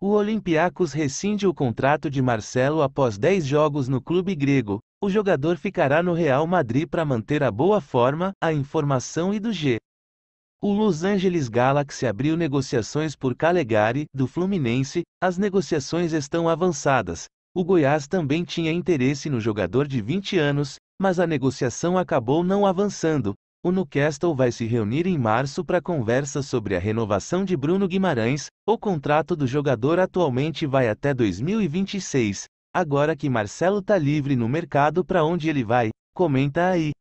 O Olympiacos rescinde o contrato de Marcelo após 10 jogos no clube grego. O jogador ficará no Real Madrid para manter a boa forma, a informação e do G. O Los Angeles Galaxy abriu negociações por Calegari, do Fluminense. As negociações estão avançadas. O Goiás também tinha interesse no jogador de 20 anos, mas a negociação acabou não avançando. O Newcastle vai se reunir em março para conversa sobre a renovação de Bruno Guimarães. O contrato do jogador atualmente vai até 2026. Agora que Marcelo tá livre no mercado, para onde ele vai? Comenta aí.